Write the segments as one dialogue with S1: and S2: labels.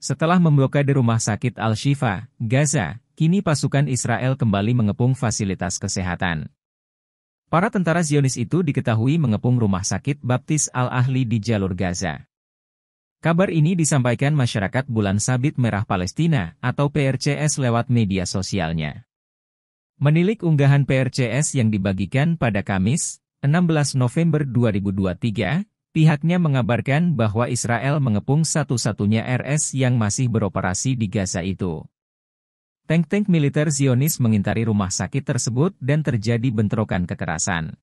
S1: Setelah memblokade rumah sakit Al-Shifa, Gaza, kini pasukan Israel kembali mengepung fasilitas kesehatan. Para tentara Zionis itu diketahui mengepung rumah sakit Baptis Al-Ahli di jalur Gaza. Kabar ini disampaikan masyarakat Bulan Sabit Merah Palestina atau PRCS lewat media sosialnya. Menilik unggahan PRCS yang dibagikan pada Kamis, 16 November 2023, Pihaknya mengabarkan bahwa Israel mengepung satu-satunya RS yang masih beroperasi di Gaza itu. Tank-tank militer Zionis mengintari rumah sakit tersebut dan terjadi bentrokan kekerasan.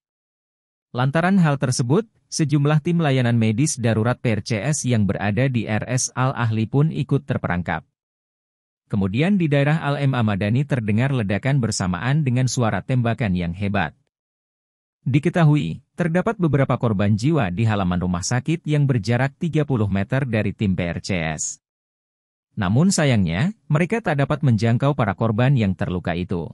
S1: Lantaran hal tersebut, sejumlah tim layanan medis darurat PRCS yang berada di RS Al-Ahli pun ikut terperangkap. Kemudian di daerah Al-Em Amadani terdengar ledakan bersamaan dengan suara tembakan yang hebat. Diketahui, terdapat beberapa korban jiwa di halaman rumah sakit yang berjarak 30 meter dari tim BRCS. Namun sayangnya, mereka tak dapat menjangkau para korban yang terluka itu.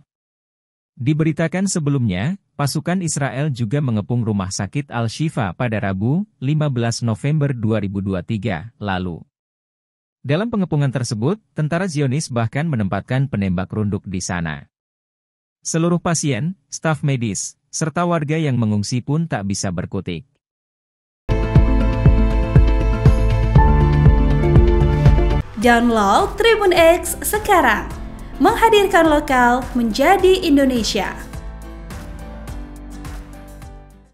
S1: Diberitakan sebelumnya, pasukan Israel juga mengepung rumah sakit Al-Shifa pada Rabu, 15 November 2023 lalu. Dalam pengepungan tersebut, tentara Zionis bahkan menempatkan penembak runduk di sana. Seluruh pasien, staf medis, serta warga yang mengungsi pun tak bisa berkutik.
S2: Download Tribun X sekarang. Menghadirkan lokal menjadi Indonesia.